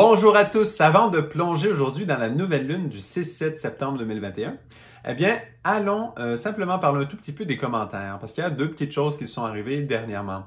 Bonjour à tous. Avant de plonger aujourd'hui dans la nouvelle lune du 6-7 septembre 2021, eh bien, allons euh, simplement parler un tout petit peu des commentaires parce qu'il y a deux petites choses qui sont arrivées dernièrement.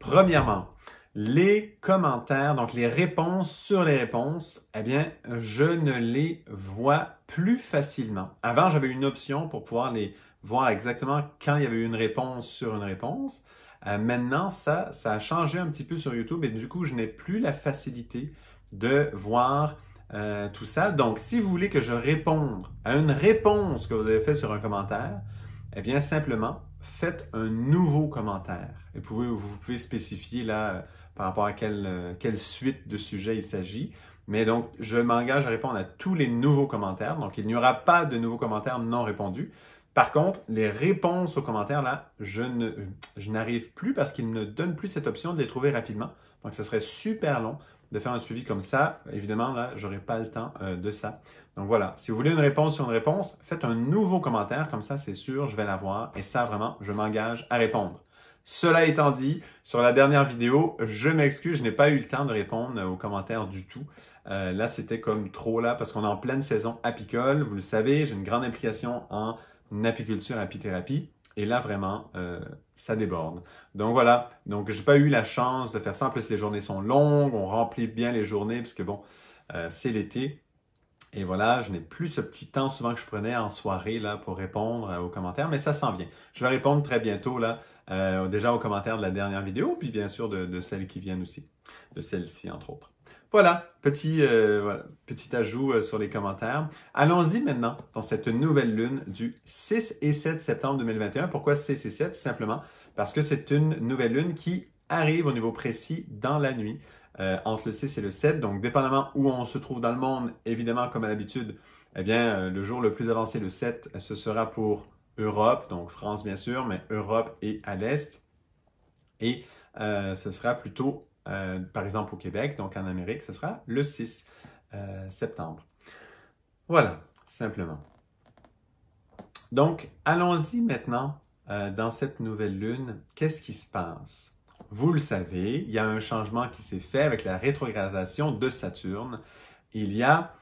Premièrement, les commentaires, donc les réponses sur les réponses, eh bien, je ne les vois plus facilement. Avant, j'avais une option pour pouvoir les voir exactement quand il y avait une réponse sur une réponse. Euh, maintenant, ça, ça a changé un petit peu sur YouTube et du coup, je n'ai plus la facilité de voir euh, tout ça. Donc, si vous voulez que je réponde à une réponse que vous avez faite sur un commentaire, eh bien, simplement, faites un nouveau commentaire. Et vous pouvez spécifier là euh, par rapport à euh, quelle, suite de sujet il s'agit. Mais donc, je m'engage à répondre à tous les nouveaux commentaires. Donc, il n'y aura pas de nouveaux commentaires non répondus. Par contre, les réponses aux commentaires, là, je, n'arrive plus parce qu'ils ne donnent plus cette option de les trouver rapidement. Donc, ce serait super long de faire un suivi comme ça. Évidemment, là, j'aurais pas le temps euh, de ça. Donc voilà, si vous voulez une réponse sur une réponse, faites un nouveau commentaire, comme ça c'est sûr, je vais l'avoir et ça vraiment, je m'engage à répondre. Cela étant dit, sur la dernière vidéo, je m'excuse, je n'ai pas eu le temps de répondre aux commentaires du tout. Euh, là, c'était comme trop là parce qu'on est en pleine saison apicole. Vous le savez, j'ai une grande implication en apiculture, apithérapie. Et là, vraiment, euh, ça déborde. Donc voilà, donc j'ai pas eu la chance de faire ça. En plus, les journées sont longues, on remplit bien les journées, parce que bon, euh, c'est l'été. Et voilà, je n'ai plus ce petit temps souvent que je prenais en soirée là pour répondre euh, aux commentaires, mais ça s'en vient. Je vais répondre très bientôt là, déjà aux commentaires de la dernière vidéo, puis bien sûr de, celles qui viennent aussi, de celle-ci entre autres. Voilà, petit, euh, voilà, petit ajout euh, sur les commentaires. Allons-y maintenant dans cette nouvelle lune du 6 et 7 septembre 2021. Pourquoi 6 et 7? Simplement parce que c'est une nouvelle lune qui arrive au niveau précis dans la nuit euh, entre le 6 et le 7. Donc, dépendamment où on se trouve dans le monde, évidemment, comme à l'habitude, eh bien, le jour le plus avancé, le 7, ce sera pour Europe, donc France bien sûr, mais Europe et à l'Est. Et ce sera plutôt euh, par exemple au Québec, donc en Amérique, ce sera le 6 euh, septembre. Voilà, simplement. Donc, allons-y maintenant euh, dans cette nouvelle lune. Qu'est-ce qui se passe? Vous le savez, il y a un changement qui s'est fait avec la rétrogradation de Saturne. Il y a,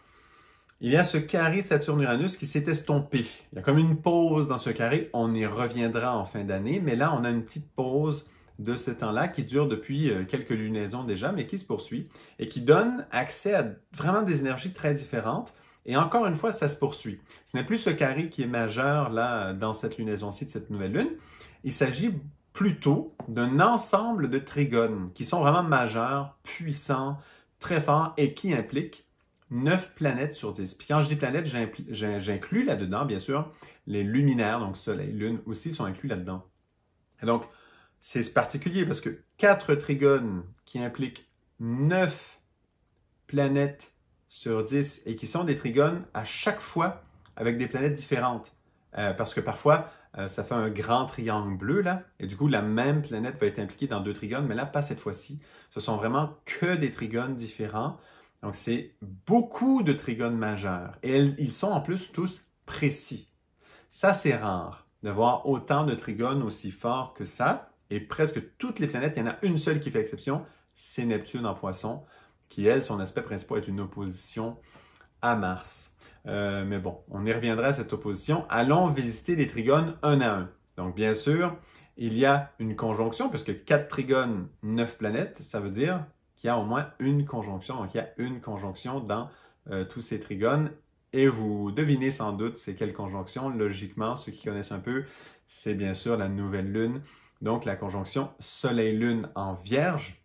il y a ce carré Saturne-Uranus qui s'est estompé. Il y a comme une pause dans ce carré. On y reviendra en fin d'année, mais là, on a une petite pause de ce temps-là qui dure depuis euh, quelques lunaisons déjà, mais qui se poursuit et qui donne accès à vraiment des énergies très différentes. Et encore une fois, ça se poursuit. Ce n'est plus ce carré qui est majeur là dans cette lunaison-ci de cette nouvelle lune. Il s'agit plutôt d'un ensemble de trigones qui sont vraiment majeurs, puissants, très forts et qui impliquent neuf planètes sur 10. Puis quand je dis planètes, j'inclus là-dedans, bien sûr, les luminaires, donc Soleil, Lune aussi sont inclus là-dedans. Donc, c'est particulier parce que quatre trigones qui impliquent neuf planètes sur dix et qui sont des trigones à chaque fois avec des planètes différentes. Euh, parce que parfois, euh, ça fait un grand triangle bleu, là, et du coup, la même planète va être impliquée dans deux trigones, mais là, pas cette fois-ci. Ce sont vraiment que des trigones différents. Donc, c'est beaucoup de trigones majeurs. Et ils sont en plus tous précis. Ça, c'est rare d'avoir autant de trigones aussi forts que ça et presque toutes les planètes, il y en a une seule qui fait exception, c'est Neptune en poisson, qui, elle, son aspect principal est une opposition à Mars. Euh, mais bon, on y reviendra à cette opposition. Allons visiter les trigones un à un. Donc, bien sûr, il y a une conjonction, puisque quatre trigones, neuf planètes, ça veut dire qu'il y a au moins une conjonction. Donc, il y a une conjonction dans euh, tous ces trigones. Et vous devinez sans doute c'est quelle conjonction. Logiquement, ceux qui connaissent un peu, c'est bien sûr la nouvelle lune donc la conjonction Soleil-Lune en Vierge,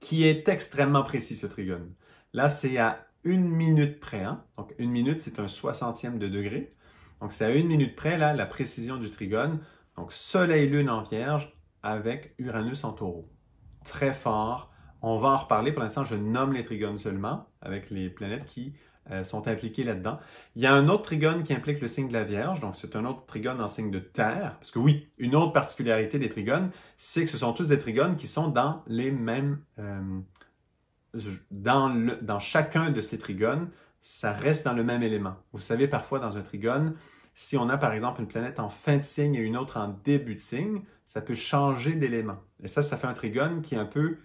qui est extrêmement précis ce trigone. Là, c'est à une minute près. Hein. Donc, une minute, c'est un soixantième de degré. Donc, c'est à une minute près, là, la précision du trigone. Donc, Soleil-Lune en Vierge avec Uranus en Taureau. Très fort. On va en reparler. Pour l'instant, je nomme les trigones seulement avec les planètes qui euh, sont impliqués là-dedans. Il y a un autre trigone qui implique le signe de la Vierge, donc c'est un autre trigone en signe de terre, parce que oui, une autre particularité des trigones, c'est que ce sont tous des trigones qui sont dans les mêmes... Euh, dans, le, dans chacun de ces trigones, ça reste dans le même élément. Vous savez, parfois dans un trigone, si on a par exemple une planète en fin de signe et une autre en début de signe, ça peut changer d'élément. Et ça, ça fait un trigone qui est un peu,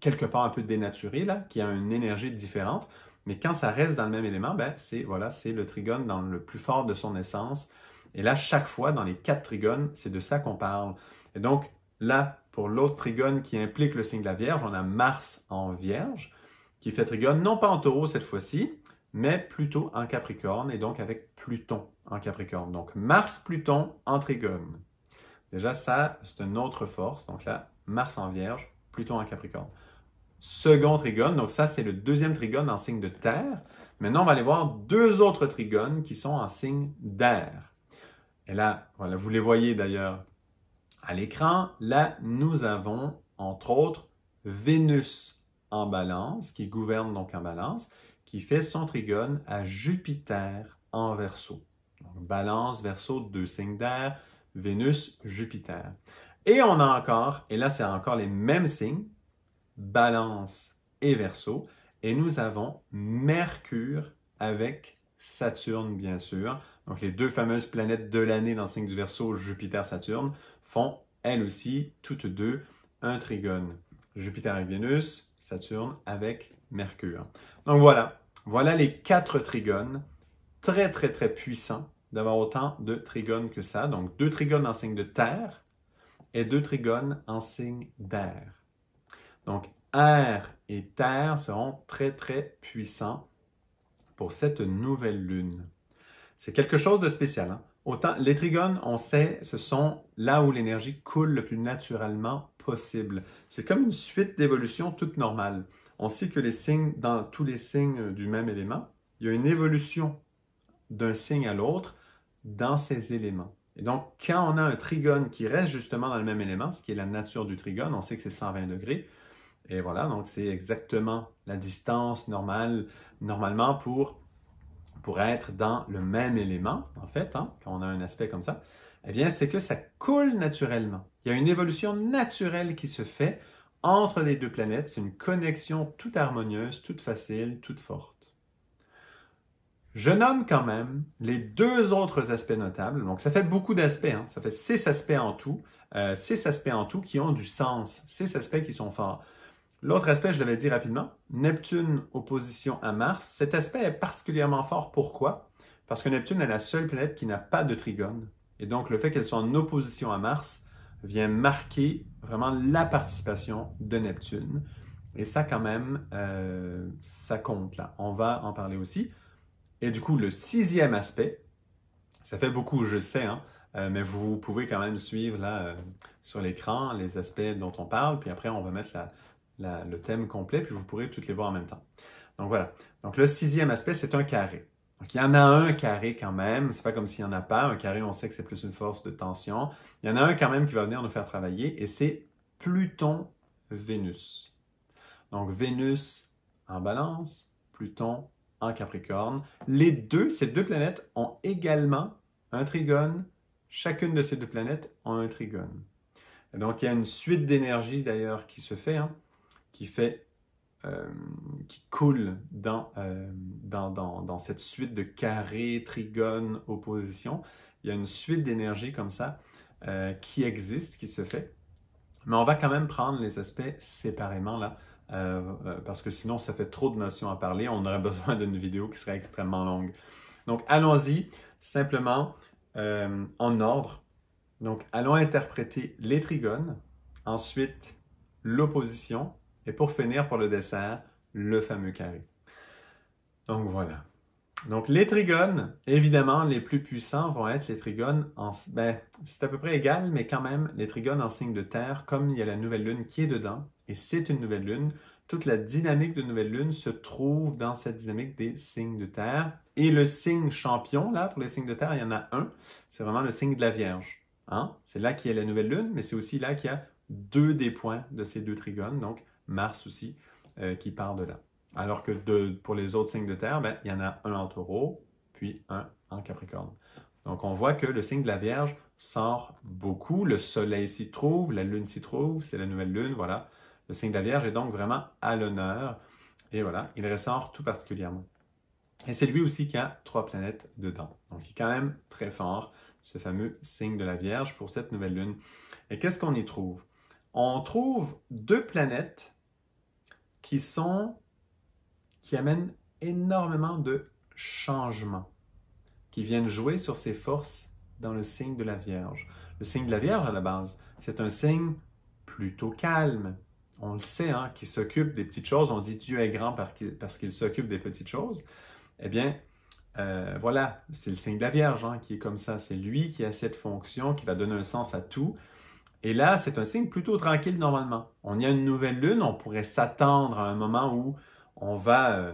quelque part, un peu dénaturé, là, qui a une énergie différente. Mais quand ça reste dans le même élément, ben, c'est voilà, le trigone dans le plus fort de son essence. Et là, chaque fois, dans les quatre trigones, c'est de ça qu'on parle. Et donc, là, pour l'autre trigone qui implique le signe de la Vierge, on a Mars en Vierge, qui fait trigone non pas en taureau cette fois-ci, mais plutôt en Capricorne, et donc avec Pluton en Capricorne. Donc, Mars-Pluton en trigone. Déjà, ça, c'est une autre force. Donc là, Mars en Vierge, Pluton en Capricorne second trigone. Donc ça, c'est le deuxième trigone en signe de terre. Maintenant, on va aller voir deux autres trigones qui sont en signe d'air. Et là, voilà, vous les voyez d'ailleurs à l'écran. Là, nous avons, entre autres, Vénus en balance, qui gouverne donc en balance, qui fait son trigone à Jupiter en verso. Donc, balance, verso, deux signes d'air, Vénus, Jupiter. Et on a encore, et là c'est encore les mêmes signes, Balance et Verseau. Et nous avons Mercure avec Saturne, bien sûr. Donc les deux fameuses planètes de l'année dans le signe du Verseau, Jupiter-Saturne, font elles aussi toutes deux un trigone. Jupiter avec Vénus, Saturne avec Mercure. Donc voilà, voilà les quatre trigones, très très très puissants d'avoir autant de trigones que ça. Donc deux trigones en signe de terre et deux trigones en signe d'air. Donc, air et terre seront très, très puissants pour cette nouvelle lune. C'est quelque chose de spécial. Hein. Autant les trigones, on sait, ce sont là où l'énergie coule le plus naturellement possible. C'est comme une suite d'évolution toute normale. On sait que les signes, dans tous les signes du même élément, il y a une évolution d'un signe à l'autre dans ces éléments. Et donc, quand on a un trigone qui reste justement dans le même élément, ce qui est la nature du trigone, on sait que c'est 120 degrés, et voilà, donc c'est exactement la distance normale, normalement pour, pour être dans le même élément, en fait, hein, quand on a un aspect comme ça, eh bien, c'est que ça coule naturellement. Il y a une évolution naturelle qui se fait entre les deux planètes. C'est une connexion toute harmonieuse, toute facile, toute forte. Je nomme quand même les deux autres aspects notables. Donc, ça fait beaucoup d'aspects. Hein. Ça fait six aspects en tout. Euh, six aspects en tout qui ont du sens. Six aspects qui sont forts. L'autre aspect, je l'avais dit rapidement, Neptune opposition à Mars. Cet aspect est particulièrement fort. Pourquoi? Parce que Neptune est la seule planète qui n'a pas de trigone. Et donc, le fait qu'elle soit en opposition à Mars vient marquer vraiment la participation de Neptune. Et ça, quand même, euh, ça compte là. On va en parler aussi. Et du coup, le sixième aspect, ça fait beaucoup, je sais, hein, euh, mais vous pouvez quand même suivre là euh, sur l'écran les aspects dont on parle. Puis après, on va mettre la, le thème complet, puis vous pourrez toutes les voir en même temps. Donc voilà. Donc le sixième aspect, c'est un carré. Donc il y en a un carré quand même, c'est pas comme s'il n'y en a pas. Un carré, on sait que c'est plus une force de tension. Il y en a un quand même qui va venir nous faire travailler, et c'est Pluton-Vénus. Donc Vénus en balance, Pluton en Capricorne. Les deux, ces deux planètes ont également un trigone. Chacune de ces deux planètes ont un trigone. Donc il y a une suite d'énergie d'ailleurs qui se fait. Hein qui fait euh, qui coule euh, dans, dans, cette suite de carrés, trigones, oppositions. Il y a une suite d'énergie comme ça euh, qui existe, qui se fait. Mais on va quand même prendre les aspects séparément là, parce que sinon ça fait trop de notions à parler. On aurait besoin d'une vidéo qui serait extrêmement longue. Donc allons-y simplement en ordre. Donc allons interpréter les trigones, ensuite l'opposition, et pour finir, pour le dessert, le fameux carré. Donc voilà. Donc les trigones, évidemment, les plus puissants vont être les trigones en... Ben, c'est à peu près égal, mais quand même, les trigones en signe de Terre, comme il y a la nouvelle lune qui est dedans, et c'est une nouvelle lune, toute la dynamique de nouvelle lune se trouve dans cette dynamique des signes de Terre. Et le signe champion, là, pour les signes de Terre, il y en a un, c'est vraiment le signe de la Vierge. Hein? C'est là qu'il y a la nouvelle lune, mais c'est aussi là qu'il y a deux des points de ces deux trigones, donc Mars aussi, euh, qui part de là. Alors que pour les autres signes de terre, ben, il y en a un en taureau, puis un en capricorne. Donc on voit que le signe de la Vierge sort beaucoup, le soleil s'y trouve, la lune s'y trouve, c'est la nouvelle lune, voilà. Le signe de la Vierge est donc vraiment à l'honneur, et voilà, il ressort tout particulièrement. Et c'est lui aussi qui a trois planètes dedans. Donc il est quand même très fort, ce fameux signe de la Vierge pour cette nouvelle lune. Et qu'est-ce qu'on y trouve? On trouve deux planètes qui sont, qui amènent énormément de changements, qui viennent jouer sur ces forces dans le signe de la Vierge. Le signe de la Vierge, à la base, c'est un signe plutôt calme. On le sait, hein, qui s'occupe des petites choses. On dit Dieu est grand parce qu'il s'occupe des petites choses. Eh bien, euh, voilà, c'est le signe de la Vierge hein, qui est comme ça. C'est lui qui a cette fonction, qui va donner un sens à tout, et là, c'est un signe plutôt tranquille normalement. On y a une nouvelle lune, on pourrait s'attendre à un moment où on va euh,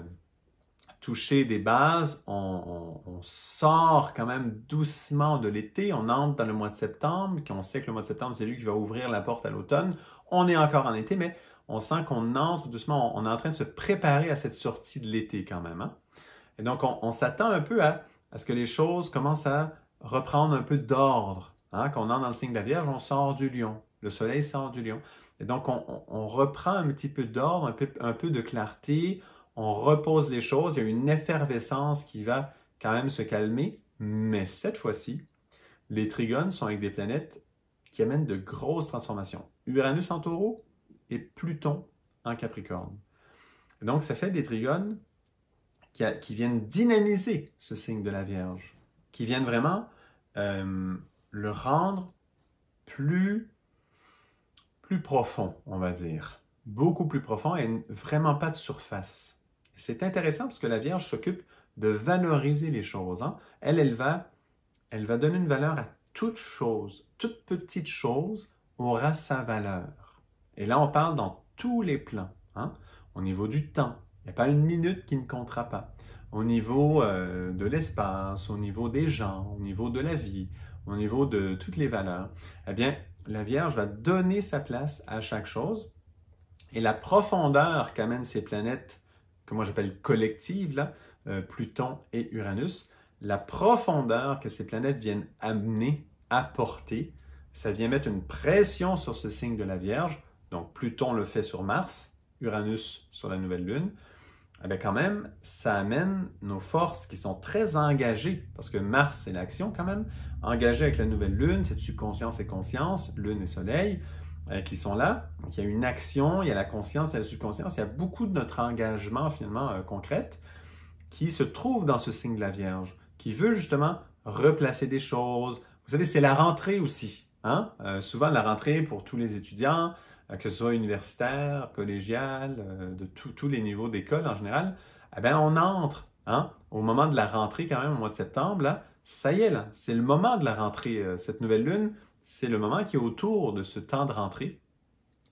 toucher des bases, on, sort quand même doucement de l'été, on entre dans le mois de septembre, qu'on sait que le mois de septembre, c'est lui qui va ouvrir la porte à l'automne. On est encore en été, mais on sent qu'on entre doucement, on, est en train de se préparer à cette sortie de l'été quand même. Hein. Et donc, on, s'attend un peu à ce que les choses commencent à reprendre un peu d'ordre Hein, quand on entre dans le signe de la Vierge, on sort du lion. Le soleil sort du lion. Et donc, on, reprend un petit peu d'ordre, un peu, de clarté, on repose les choses, il y a une effervescence qui va quand même se calmer, mais cette fois-ci, les trigones sont avec des planètes qui amènent de grosses transformations. Uranus en taureau et Pluton en Capricorne. Donc, ça fait des trigones qui, viennent dynamiser ce signe de la Vierge, qui viennent vraiment euh, le rendre plus, plus profond, on va dire. Beaucoup plus profond et vraiment pas de surface. C'est intéressant parce que la Vierge s'occupe de valoriser les choses. Hein. Elle, elle va, elle va donner une valeur à toute chose, toute petite chose aura sa valeur. Et là, on parle dans tous les plans. Hein? Au niveau du temps, il n'y a pas une minute qui ne comptera pas. Au niveau euh, de l'espace, au niveau des gens, au niveau de la vie, au niveau de toutes les valeurs, eh bien, la Vierge va donner sa place à chaque chose et la profondeur qu'amènent ces planètes, que moi j'appelle collectives, là, euh, Pluton et Uranus, la profondeur que ces planètes viennent amener, apporter, ça vient mettre une pression sur ce signe de la Vierge. Donc Pluton le fait sur Mars, Uranus sur la nouvelle Lune. Eh bien, quand même, ça amène nos forces qui sont très engagées, parce que Mars, c'est l'action quand même, engagé avec la nouvelle lune, cette subconscience et conscience, lune et soleil, euh, qui sont là. Donc, il y a une action, il y a la conscience, il y a la subconscience, il y a beaucoup de notre engagement finalement euh, concrète qui se trouve dans ce signe de la Vierge, qui veut justement replacer des choses. Vous savez, c'est la rentrée aussi. Hein? Euh, souvent, la rentrée pour tous les étudiants, que ce soit universitaire, collégial, de tous les niveaux d'école en général, eh bien, on entre hein? au moment de la rentrée quand même au mois de septembre. Là, ça y est là, c'est le moment de la rentrée. Euh, cette nouvelle lune, c'est le moment qui est autour de ce temps de rentrée.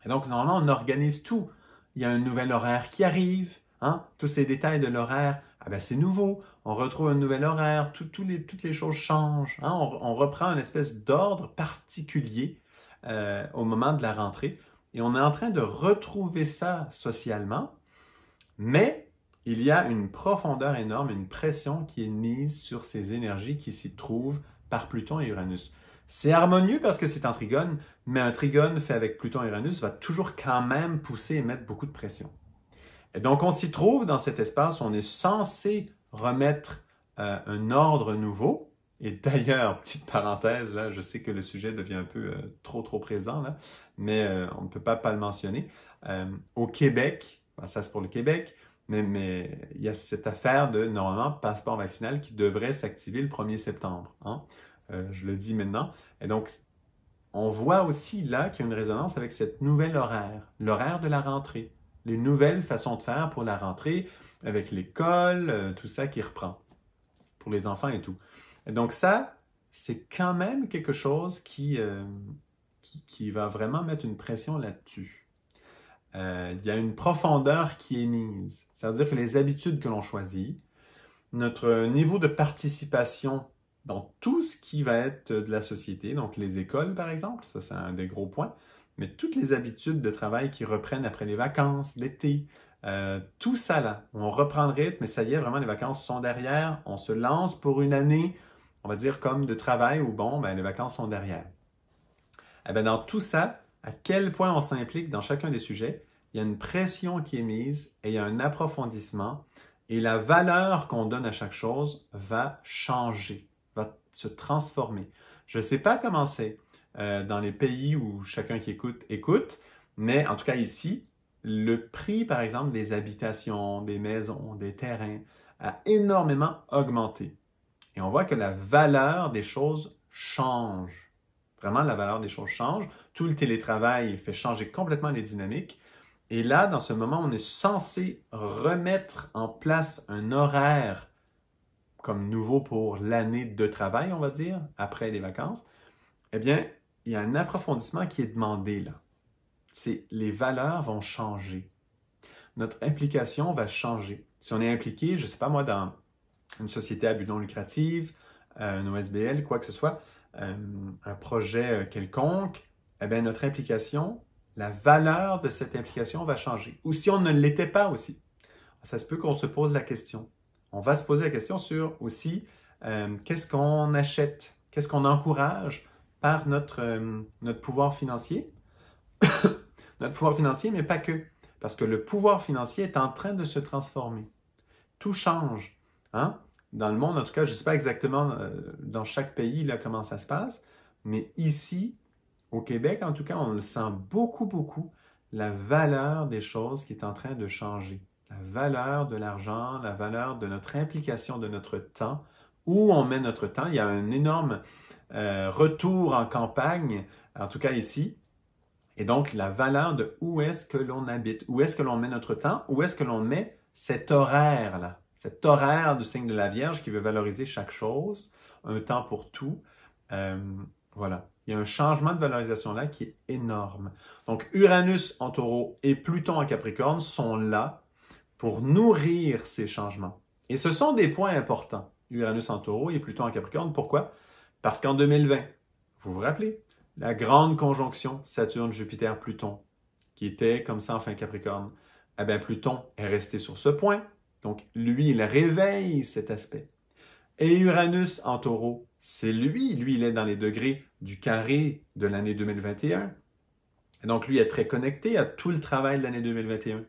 Et donc, normalement, on organise tout. Il y a un nouvel horaire qui arrive, hein? tous ces détails de l'horaire, ah ben, c'est nouveau, on retrouve un nouvel horaire, les, toutes les choses changent, hein. on, reprend une espèce d'ordre particulier euh, au moment de la rentrée. Et on est en train de retrouver ça socialement, mais il y a une profondeur énorme, une pression qui est mise sur ces énergies qui s'y trouvent par Pluton et Uranus. C'est harmonieux parce que c'est un trigone, mais un trigone fait avec Pluton et Uranus va toujours quand même pousser et mettre beaucoup de pression. Et donc on s'y trouve dans cet espace, on est censé remettre euh, un ordre nouveau. Et d'ailleurs, petite parenthèse, là, je sais que le sujet devient un peu euh, trop trop présent, mais euh, on ne peut pas pas le mentionner. au Québec, ça c'est pour le Québec, mais, il y a cette affaire de, normalement, passeport vaccinal qui devrait s'activer le 1er septembre. Hein. Euh, je le dis maintenant. Et donc, on voit aussi là qu'il y a une résonance avec cette nouvelle horaire, l'horaire de la rentrée, les nouvelles façons de faire pour la rentrée, avec l'école, euh, tout ça qui reprend pour les enfants et tout. Et donc ça, c'est quand même quelque chose qui, euh, qui va vraiment mettre une pression là-dessus. Euh, il y a une profondeur qui est mise. C'est-à-dire que les habitudes que l'on choisit, notre niveau de participation dans tout ce qui va être de la société, donc les écoles par exemple, ça c'est un des gros points, mais toutes les habitudes de travail qui reprennent après les vacances, l'été, euh, tout ça là, on reprend le rythme, mais ça y est, vraiment les vacances sont derrière, on se lance pour une année, on va dire comme de travail ou bon, ben, les vacances sont derrière. Eh dans tout ça, à quel point on s'implique dans chacun des sujets, il y a une pression qui est mise et il y a un approfondissement et la valeur qu'on donne à chaque chose va changer, va se transformer. Je ne sais pas comment c'est euh, dans les pays où chacun qui écoute écoute, mais en tout cas ici, le prix, par exemple, des habitations, des maisons, des terrains a énormément augmenté. Et on voit que la valeur des choses change. Vraiment, la valeur des choses change tout le télétravail fait changer complètement les dynamiques. Et là, dans ce moment, on est censé remettre en place un horaire comme nouveau pour l'année de travail, on va dire, après les vacances. Eh bien, il y a un approfondissement qui est demandé là. C'est les valeurs vont changer. Notre implication va changer. Si on est impliqué, je ne sais pas moi, dans une société à but non lucratif, euh, un OSBL, quoi que ce soit, euh, un projet euh, quelconque, eh bien, notre implication, la valeur de cette implication va changer. Ou si on ne l'était pas aussi, ça se peut qu'on se pose la question. On va se poser la question sur aussi euh, qu'est-ce qu'on achète, qu'est-ce qu'on encourage par notre, euh, notre pouvoir financier. notre pouvoir financier, mais pas que. Parce que le pouvoir financier est en train de se transformer. Tout change. Hein? Dans le monde, en tout cas, je ne sais pas exactement euh, dans chaque pays là, comment ça se passe, mais ici, au Québec, en tout cas, on le sent beaucoup, beaucoup, la valeur des choses qui est en train de changer. La valeur de l'argent, la valeur de notre implication, de notre temps, où on met notre temps. Il y a un énorme euh, retour en campagne, en tout cas ici. Et donc, la valeur de où est-ce que l'on habite, où est-ce que l'on met notre temps, où est-ce que l'on met cet horaire-là, cet horaire du signe de la Vierge qui veut valoriser chaque chose, un temps pour tout. Euh, voilà. Il y a un changement de valorisation là qui est énorme. Donc Uranus en taureau et Pluton en Capricorne sont là pour nourrir ces changements. Et ce sont des points importants, Uranus en taureau et Pluton en Capricorne. Pourquoi? Parce qu'en 2020, vous vous rappelez, la grande conjonction Saturne-Jupiter-Pluton, qui était comme ça en fin Capricorne, eh bien, Pluton est resté sur ce point. Donc, lui, il réveille cet aspect. Et Uranus en taureau, c'est lui, lui, il est dans les degrés du carré de l'année 2021. donc, lui est très connecté à tout le travail de l'année 2021.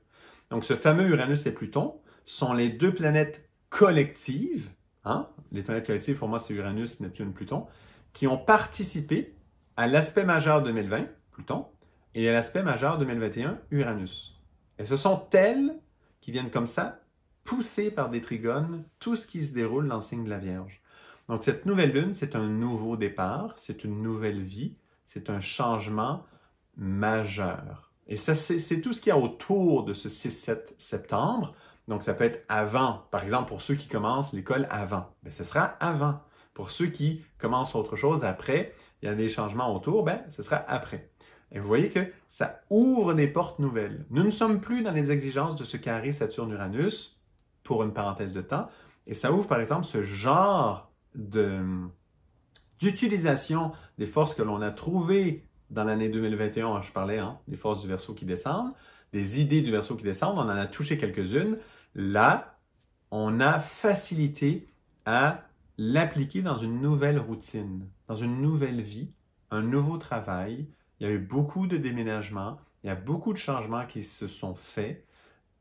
Donc, ce fameux Uranus et Pluton sont les deux planètes collectives, hein? les planètes collectives pour moi c'est Uranus, Neptune, Pluton, qui ont participé à l'aspect majeur 2020, Pluton, et à l'aspect majeur 2021, Uranus. Et ce sont elles qui viennent comme ça, pousser par des trigones, tout ce qui se déroule dans le signe de la Vierge. Donc cette nouvelle lune, c'est un nouveau départ, c'est une nouvelle vie, c'est un changement majeur. Et ça, c'est tout ce qu'il y a autour de ce 6-7 septembre. Donc ça peut être avant. Par exemple, pour ceux qui commencent l'école avant, ben ce sera avant. Pour ceux qui commencent autre chose après, il y a des changements autour, ben, ce sera après. Et vous voyez que ça ouvre des portes nouvelles. Nous ne sommes plus dans les exigences de ce carré Saturne-Uranus, pour une parenthèse de temps, et ça ouvre par exemple ce genre d'utilisation des forces que l'on a trouvées dans l'année 2021. Je parlais hein, des forces du verso qui descendent, des idées du verso qui descendent. On en a touché quelques-unes. Là, on a facilité à l'appliquer dans une nouvelle routine, dans une nouvelle vie, un nouveau travail. Il y a eu beaucoup de déménagements, il y a beaucoup de changements qui se sont faits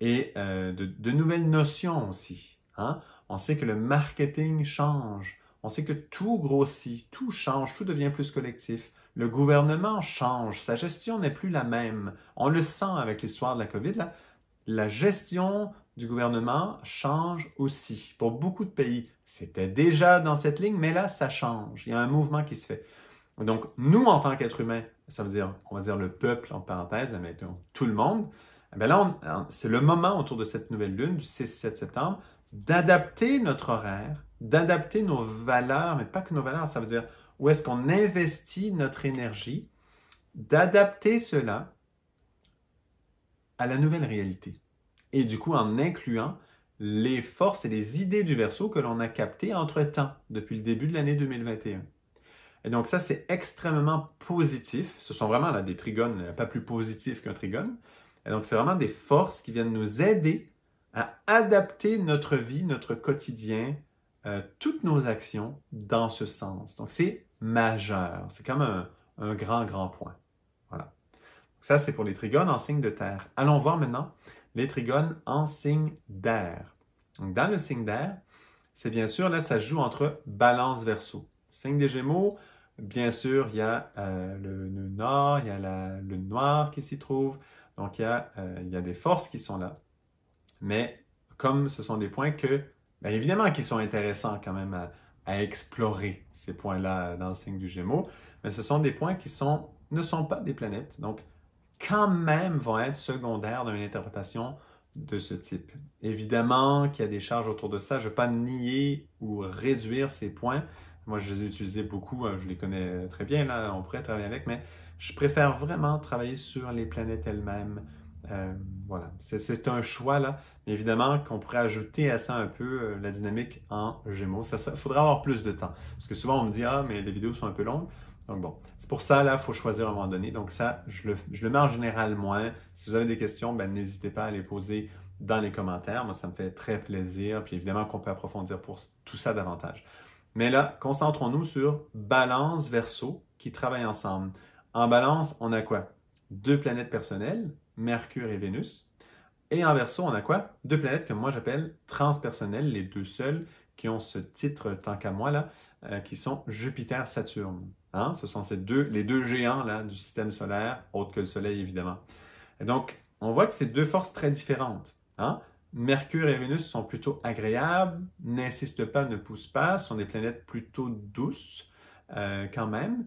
et euh, de, nouvelles notions aussi. Hein. On sait que le marketing change, on sait que tout grossit, tout change, tout devient plus collectif. Le gouvernement change, sa gestion n'est plus la même. On le sent avec l'histoire de la COVID. La gestion du gouvernement change aussi. Pour beaucoup de pays, c'était déjà dans cette ligne, mais là, ça change. Il y a un mouvement qui se fait. Donc, nous, en tant qu'êtres humains, ça veut dire, on va dire le peuple en parenthèse, mais tout le monde, eh là, hein, c'est le moment autour de cette nouvelle lune, du 6-7 septembre, d'adapter notre horaire d'adapter nos valeurs, mais pas que nos valeurs, ça veut dire où est-ce qu'on investit notre énergie, d'adapter cela à la nouvelle réalité. Et du coup, en incluant les forces et les idées du verso que l'on a captées entre-temps, depuis le début de l'année 2021. Et donc ça, c'est extrêmement positif. Ce sont vraiment des trigones euh, pas plus positifs qu'un trigone. Et donc c'est vraiment des forces qui viennent nous aider à adapter notre vie, notre quotidien, euh, toutes nos actions dans ce sens. Donc, c'est majeur. C'est comme un, grand, grand point. Voilà. ça, c'est pour les trigones en signe de terre. Allons voir maintenant les trigones en signe d'air. Donc, dans le signe d'air, c'est bien sûr, là, ça joue entre balance verso. Signe des Gémeaux, bien sûr, il y a euh, le, nœud nord, il y a la, le noir qui s'y trouve. Donc, il euh, il y a des forces qui sont là. Mais comme ce sont des points que ben, évidemment qu'ils sont intéressants quand même à, explorer, ces points-là dans le signe du Gémeaux, mais ce sont des points qui sont, ne sont pas des planètes, donc quand même vont être secondaires dans une interprétation de ce type. Évidemment qu'il y a des charges autour de ça, je ne veux pas nier ou réduire ces points. Moi, je les ai utilisés beaucoup, hein, je les connais très bien, là, on pourrait travailler avec, mais je préfère vraiment travailler sur les planètes elles-mêmes, euh, voilà, c'est un choix là. évidemment qu'on pourrait ajouter à ça un peu euh, la dynamique en Gémeaux. Ça, faudra faudrait avoir plus de temps. Parce que souvent on me dit Ah, mais les vidéos sont un peu longues. Donc bon, c'est pour ça, là, il faut choisir à un moment donné. Donc ça, je le, mets en général moins. Si vous avez des questions, ben, n'hésitez pas à les poser dans les commentaires. Moi, ça me fait très plaisir. Puis évidemment qu'on peut approfondir pour tout ça davantage. Mais là, concentrons-nous sur balance verso qui travaillent ensemble. En balance, on a quoi? Deux planètes personnelles, Mercure et Vénus. Et en verso, on a quoi? Deux planètes que moi j'appelle transpersonnelles, les deux seules qui ont ce titre tant qu'à moi là, euh, qui sont Jupiter-Saturne. Hein? Ce sont ces deux, les deux géants là du système solaire, autres que le Soleil évidemment. donc, on voit que c'est deux forces très différentes. Hein? Mercure et Vénus sont plutôt agréables, n'insistent pas, ne poussent pas, sont des planètes plutôt douces euh, quand même.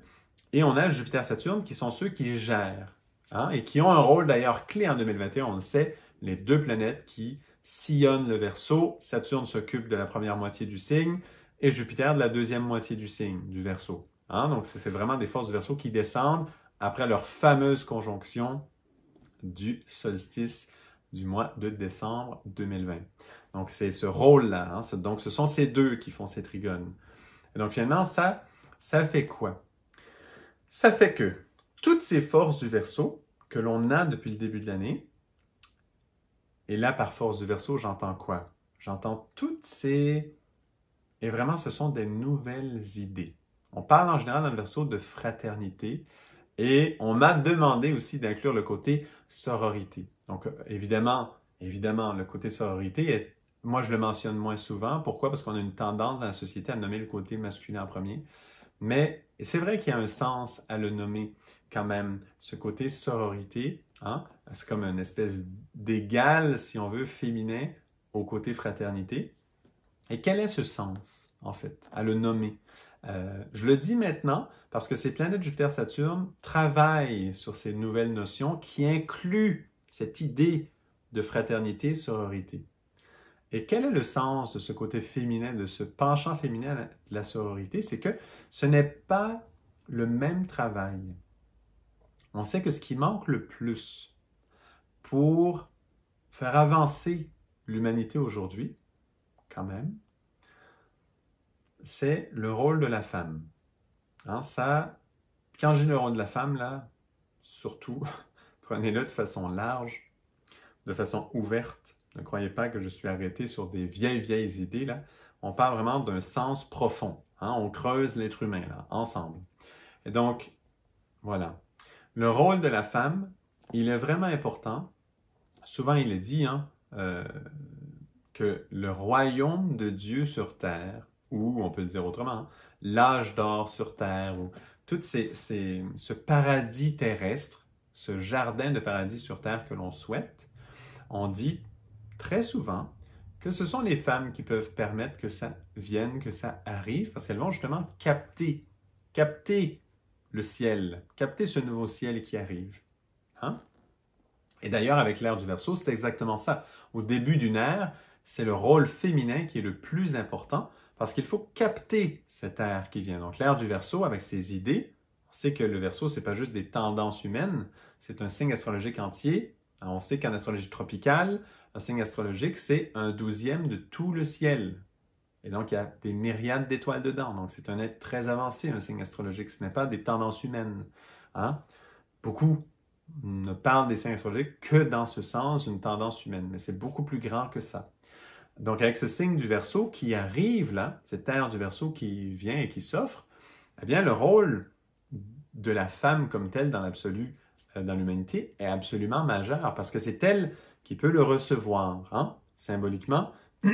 Et on a Jupiter-Saturne qui sont ceux qui gèrent. Hein, et qui ont un rôle d'ailleurs clé en 2021, on le sait, les deux planètes qui sillonnent le verso, Saturne s'occupe de la première moitié du signe et Jupiter de la deuxième moitié du signe du verso. Hein. donc c'est vraiment des forces du verso qui descendent après leur fameuse conjonction du solstice du mois de décembre 2020. Donc, c'est ce rôle-là. Hein. Donc, ce sont ces deux qui font ces trigones. Et donc, finalement, ça, ça fait quoi? Ça fait que toutes ces forces du verso que l'on a depuis le début de l'année, et là, par force du verso, j'entends quoi? J'entends toutes ces... Et vraiment, ce sont des nouvelles idées. On parle en général dans le verso de fraternité et on m'a demandé aussi d'inclure le côté sororité. Donc, évidemment, évidemment, le côté sororité, moi, je le mentionne moins souvent. Pourquoi? Parce qu'on a une tendance dans la société à nommer le côté masculin en premier. Mais c'est vrai qu'il y a un sens à le nommer quand même ce côté sororité. Hein? C'est comme une espèce d'égal, si on veut, féminin au côté fraternité. Et quel est ce sens, en fait, à le nommer? Euh, je le dis maintenant parce que ces planètes Jupiter-Saturne travaillent sur ces nouvelles notions qui incluent cette idée de fraternité, sororité. Et quel est le sens de ce côté féminin, de ce penchant féminin de la sororité? C'est que ce n'est pas le même travail. On sait que ce qui manque le plus pour faire avancer l'humanité aujourd'hui, quand même, c'est le rôle de la femme. Hein, ça, quand j'ai le rôle de la femme, là, surtout, prenez-le de façon large, de façon ouverte. Ne croyez pas que je suis arrêté sur des vieilles, vieilles idées, là. On parle vraiment d'un sens profond. Hein. on creuse l'être humain, là, ensemble. Et donc, voilà. Le rôle de la femme, il est vraiment important. Souvent, il est dit hein, euh, que le royaume de Dieu sur terre, ou on peut le dire autrement, l'âge d'or sur terre, ou tout ce paradis terrestre, ce jardin de paradis sur terre que l'on souhaite, on dit très souvent que ce sont les femmes qui peuvent permettre que ça vienne, que ça arrive, parce qu'elles vont justement capter, capter le ciel. capter ce nouveau ciel qui arrive. Hein? Et d'ailleurs, avec l'ère du verso, c'est exactement ça. Au début d'une ère, c'est le rôle féminin qui est le plus important parce qu'il faut capter cette ère qui vient. Donc l'ère du verso, avec ses idées, on sait que le verso, ce n'est pas juste des tendances humaines, c'est un signe astrologique entier. on sait qu'en astrologie tropicale, un signe astrologique, c'est un douzième de tout le ciel. Et donc, il y a des myriades d'étoiles dedans. Donc, c'est un être très avancé, un signe astrologique. Ce n'est pas des tendances humaines. Hein. Beaucoup ne parlent des signes astrologiques que dans ce sens, une tendance humaine. Mais c'est beaucoup plus grand que ça. Donc, avec ce signe du verso qui arrive là, cette terre du verso qui vient et qui s'offre, eh bien, le rôle de la femme comme telle dans l'absolu, euh, dans l'humanité, est absolument majeur parce que c'est elle qui peut le recevoir. Hein, symboliquement,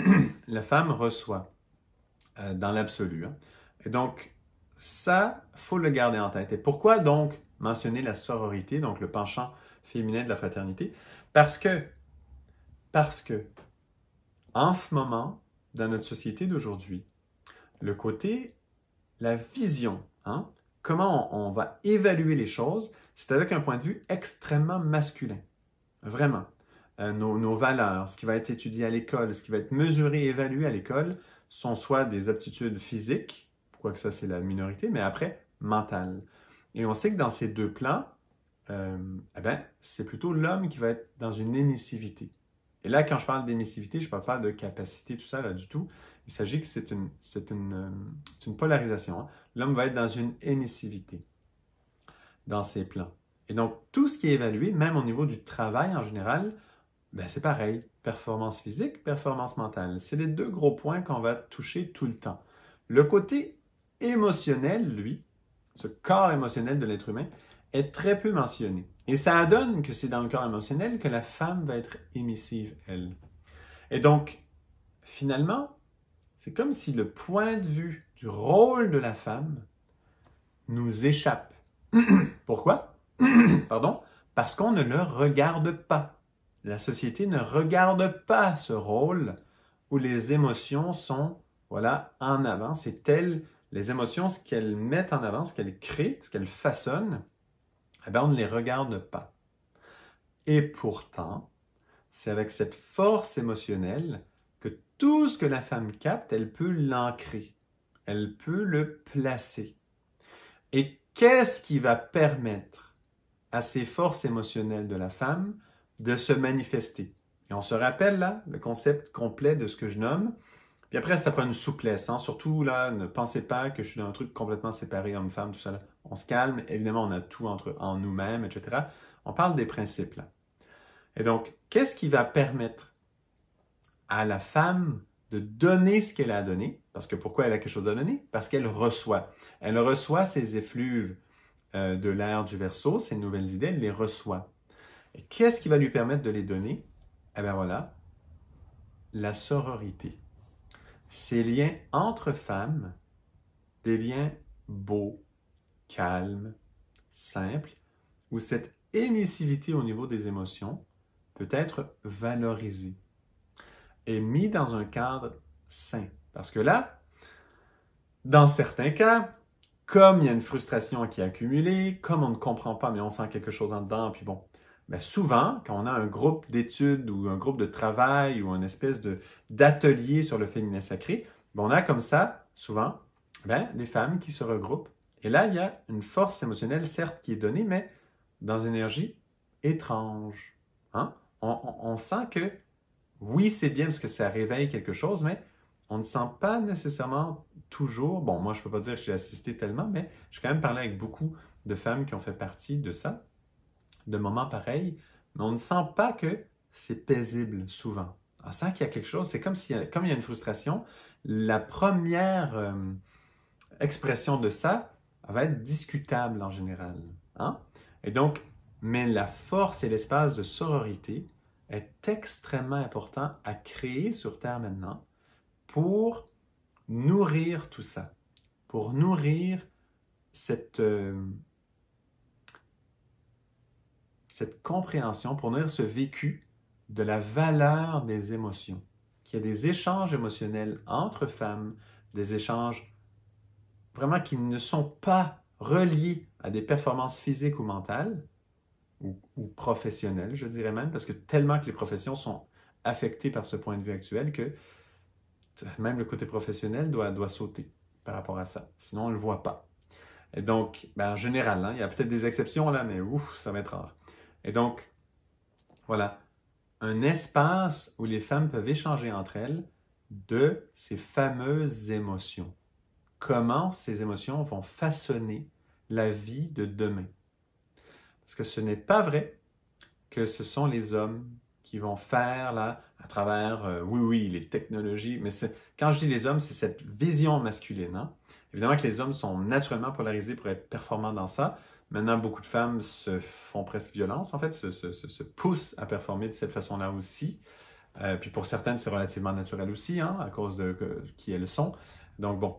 la femme reçoit. Euh, dans l'absolu. Hein. Et donc, ça, faut le garder en tête. Et pourquoi donc mentionner la sororité, donc le penchant féminin de la fraternité? Parce que, parce que, en ce moment, dans notre société d'aujourd'hui, le côté, la vision, hein, comment on, va évaluer les choses, c'est avec un point de vue extrêmement masculin. Vraiment. Euh, nos, valeurs, ce qui va être étudié à l'école, ce qui va être mesuré et évalué à l'école, sont soit des aptitudes physiques, que ça c'est la minorité, mais après mentales. Et on sait que dans ces deux plans, euh, eh ben, c'est plutôt l'homme qui va être dans une émissivité. Et là, quand je parle d'émissivité, je ne parle pas de capacité, tout ça, là, du tout. Il s'agit que c'est une, euh, polarisation. Hein. L'homme va être dans une émissivité dans ces plans. Et donc, tout ce qui est évalué, même au niveau du travail en général, ben, c'est pareil, performance physique, performance mentale. C'est les deux gros points qu'on va toucher tout le temps. Le côté émotionnel, lui, ce corps émotionnel de l'être humain, est très peu mentionné. Et ça donne que c'est dans le corps émotionnel que la femme va être émissive, elle. Et donc, finalement, c'est comme si le point de vue du rôle de la femme nous échappe. Pourquoi Pardon Parce qu'on ne le regarde pas. La société ne regarde pas ce rôle où les émotions sont, voilà, en avant. C'est elles, les émotions, ce qu'elles mettent en avant, ce qu'elles créent, ce qu'elles façonnent, eh bien, on ne les regarde pas. Et pourtant, c'est avec cette force émotionnelle que tout ce que la femme capte, elle peut l'ancrer, elle peut le placer. Et qu'est-ce qui va permettre à ces forces émotionnelles de la femme de se manifester. Et on se rappelle là le concept complet de ce que je nomme. Puis après, ça prend une souplesse. Hein. Surtout là, ne pensez pas que je suis dans un truc complètement séparé, homme-femme, tout ça. On se calme. Évidemment, on a tout entre, en nous-mêmes, etc. On parle des principes là. Et donc, qu'est-ce qui va permettre à la femme de donner ce qu'elle a donné? Parce que pourquoi elle a quelque chose à donner? Parce qu'elle reçoit. Elle reçoit ses effluves euh, de l'air du verso, ses nouvelles idées, elle les reçoit qu'est-ce qui va lui permettre de les donner Eh bien voilà, la sororité. Ces liens entre femmes, des liens beaux, calmes, simples, où cette émissivité au niveau des émotions peut être valorisée et mise dans un cadre sain. Parce que là, dans certains cas, comme il y a une frustration qui est accumulée, comme on ne comprend pas, mais on sent quelque chose en dedans, puis bon, ben, souvent, quand on a un groupe d'études ou un groupe de travail ou une espèce d'atelier sur le féminin sacré, ben, on a comme ça, souvent, ben, des femmes qui se regroupent. Et là, il y a une force émotionnelle, certes, qui est donnée, mais dans une énergie étrange. Hein? On, on sent que, oui, c'est bien parce que ça réveille quelque chose, mais on ne sent pas nécessairement toujours, bon, moi je ne peux pas dire que j'ai assisté tellement, mais j'ai quand même parlé avec beaucoup de femmes qui ont fait partie de ça de moments pareils, mais on ne sent pas que c'est paisible souvent. On sent qu'il y a quelque chose, c'est comme, s'il y a, comme il y a une frustration, la première euh, expression de ça va être discutable en général. Hein? Et donc, mais la force et l'espace de sororité est extrêmement important à créer sur Terre maintenant pour nourrir tout ça, pour nourrir cette, euh, cette compréhension, pour nourrir ce vécu de la valeur des émotions, qu'il y a des échanges émotionnels entre femmes, des échanges vraiment qui ne sont pas reliés à des performances physiques ou mentales, ou, professionnelles, je dirais même, parce que tellement que les professions sont affectées par ce point de vue actuel que même le côté professionnel doit, doit sauter par rapport à ça. Sinon, on ne le voit pas. Et donc, ben, en général, hein, il y a peut-être des exceptions là, mais ouf, ça va être rare. Et donc, voilà, un espace où les femmes peuvent échanger entre elles de ces fameuses émotions. Comment ces émotions vont façonner la vie de demain. Parce que ce n'est pas vrai que ce sont les hommes qui vont faire là à travers, euh, oui, oui, les technologies, mais quand je dis les hommes, c'est cette vision masculine. Hein. Évidemment que les hommes sont naturellement polarisés pour être performants dans ça, Maintenant, beaucoup de femmes se font presque violence, en fait, se, poussent à performer de cette façon-là aussi. Euh, puis pour certaines, c'est relativement naturel aussi, hein, à cause de qui elles sont. Donc bon,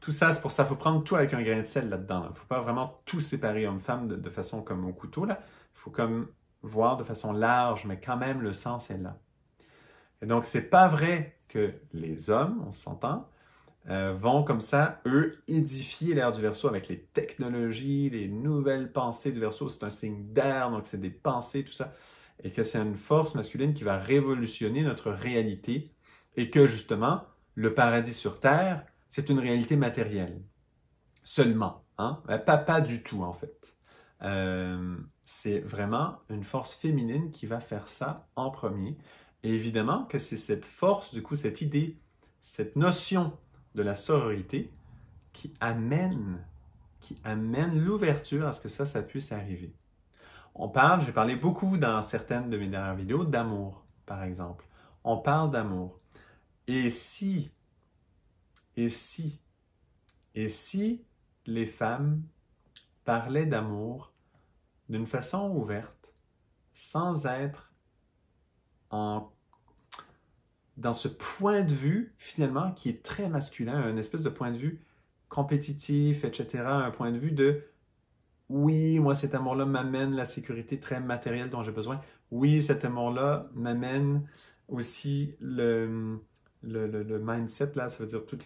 tout ça, c'est pour ça, il faut prendre tout avec un grain de sel là-dedans. Il ne faut pas vraiment tout séparer homme-femme de, façon comme au couteau. Il faut comme voir de façon large, mais quand même, le sens est là. Et donc, c'est pas vrai que les hommes, on s'entend, euh, vont comme ça, eux, édifier l'ère du verso avec les technologies, les nouvelles pensées du verso. C'est un signe d'air, donc c'est des pensées, tout ça. Et que c'est une force masculine qui va révolutionner notre réalité. Et que justement, le paradis sur Terre, c'est une réalité matérielle. Seulement. Hein? Euh, pas, pas, du tout, en fait. Euh, c'est vraiment une force féminine qui va faire ça en premier. Et évidemment que c'est cette force, du coup, cette idée, cette notion de la sororité qui amène, qui amène l'ouverture à ce que ça, ça puisse arriver. On parle, j'ai parlé beaucoup dans certaines de mes dernières vidéos, d'amour, par exemple. On parle d'amour. Et si, et si, et si les femmes parlaient d'amour d'une façon ouverte, sans être en dans ce point de vue, finalement, qui est très masculin, un espèce de point de vue compétitif, etc., un point de vue de oui, moi, cet amour-là m'amène la sécurité très matérielle dont j'ai besoin. Oui, cet amour-là m'amène aussi le, le, le, mindset, là, ça veut dire tout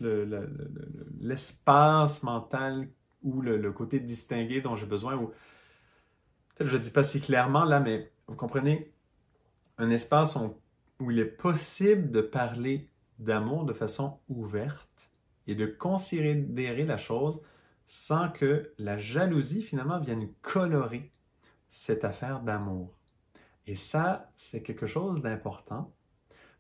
l'espace mental ou le, côté distingué dont j'ai besoin. peut-être je ne dis pas si clairement là, mais vous comprenez, un espace, on où il est possible de parler d'amour de façon ouverte et de considérer la chose sans que la jalousie finalement vienne colorer cette affaire d'amour. Et ça, c'est quelque chose d'important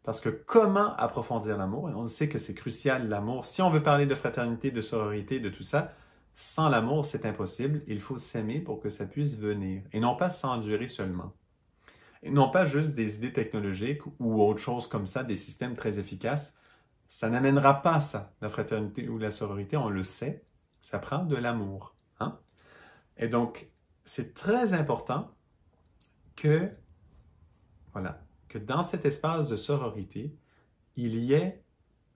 parce que comment approfondir l'amour On sait que c'est crucial l'amour. Si on veut parler de fraternité, de sororité, de tout ça, sans l'amour, c'est impossible. Il faut s'aimer pour que ça puisse venir et non pas s'endurer seulement non pas juste des idées technologiques ou autre chose comme ça, des systèmes très efficaces. Ça n'amènera pas ça, la fraternité ou la sororité, on le sait, ça prend de l'amour. Hein? Et donc, c'est très important que, voilà, que dans cet espace de sororité, il y ait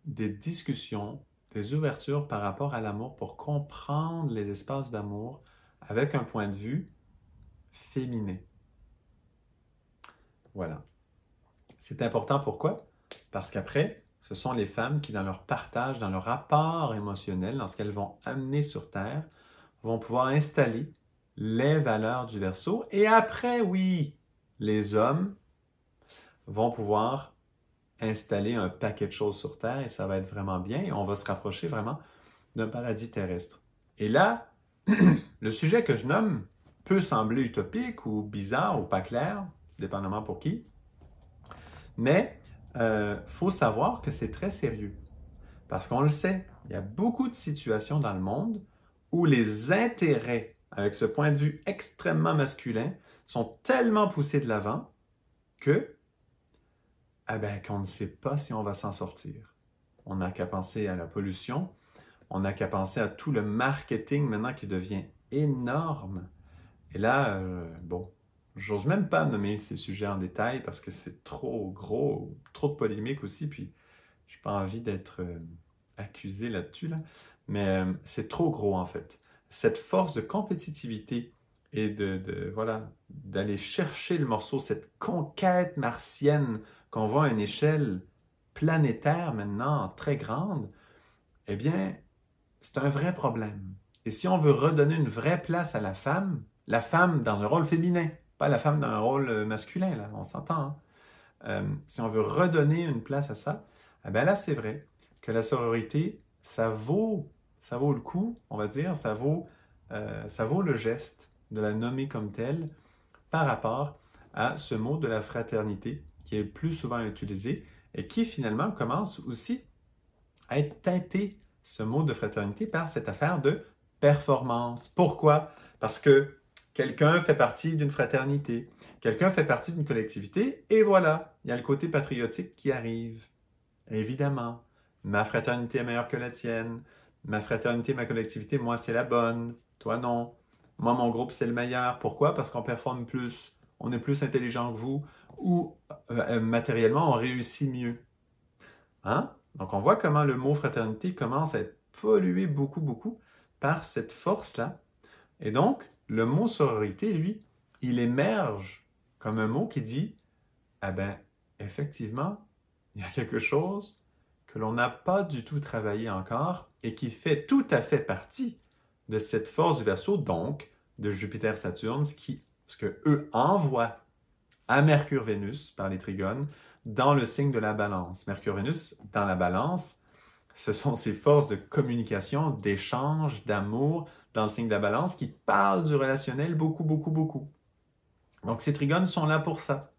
des discussions, des ouvertures par rapport à l'amour pour comprendre les espaces d'amour avec un point de vue féminin. Voilà. C'est important pourquoi? Parce qu'après, ce sont les femmes qui, dans leur partage, dans leur rapport émotionnel, lorsqu'elles vont amener sur Terre, vont pouvoir installer les valeurs du verso. Et après, oui, les hommes vont pouvoir installer un paquet de choses sur Terre et ça va être vraiment bien et on va se rapprocher vraiment d'un paradis terrestre. Et là, le sujet que je nomme peut sembler utopique ou bizarre ou pas clair, dépendamment pour qui. Mais il euh, faut savoir que c'est très sérieux. Parce qu'on le sait, il y a beaucoup de situations dans le monde où les intérêts, avec ce point de vue extrêmement masculin, sont tellement poussés de l'avant que, eh ben, qu'on ne sait pas si on va s'en sortir. On n'a qu'à penser à la pollution, on n'a qu'à penser à tout le marketing maintenant qui devient énorme. Et là, euh, bon, j'ose même pas nommer ces sujets en détail parce que c'est trop gros, trop de polémiques aussi, puis j'ai pas envie d'être euh, accusé là-dessus, là. mais euh, c'est trop gros en fait. Cette force de compétitivité et voilà d'aller chercher le morceau, cette conquête martienne qu'on voit à une échelle planétaire maintenant très grande, eh bien, c'est un vrai problème. Et si on veut redonner une vraie place à la femme, la femme dans le rôle féminin, pas la femme dans un rôle euh, masculin, là, on s'entend. Hein. Euh, si on veut redonner une place à ça, eh bien là, c'est vrai que la sororité, ça vaut, ça vaut le coup, on va dire, ça vaut, euh, ça vaut le geste de la nommer comme telle par rapport à ce mot de la fraternité qui est plus souvent utilisé et qui finalement commence aussi à être teinté, ce mot de fraternité, par cette affaire de performance. Pourquoi? Parce que Quelqu'un fait partie d'une fraternité. Quelqu'un fait partie d'une collectivité. Et voilà, il y a le côté patriotique qui arrive. Évidemment, ma fraternité est meilleure que la tienne. Ma fraternité, ma collectivité, moi, c'est la bonne. Toi, non. Moi, mon groupe, c'est le meilleur. Pourquoi? Parce qu'on performe plus. On est plus intelligent que vous. Ou euh, euh, matériellement, on réussit mieux. Hein? Donc, on voit comment le mot fraternité commence à être pollué beaucoup, beaucoup par cette force-là. Et donc, le mot sororité, lui, il émerge comme un mot qui dit Ah ben, effectivement, il y a quelque chose que l'on n'a pas du tout travaillé encore et qui fait tout à fait partie de cette force du verso, donc de Jupiter-Saturne, ce, qui, ce que eux envoient à Mercure-Vénus par les trigones dans le signe de la balance. Mercure-Vénus, dans la balance, ce sont ces forces de communication, d'échange, d'amour, dans le signe de la balance qui parle du relationnel beaucoup, beaucoup, beaucoup. Donc ces trigones sont là pour ça.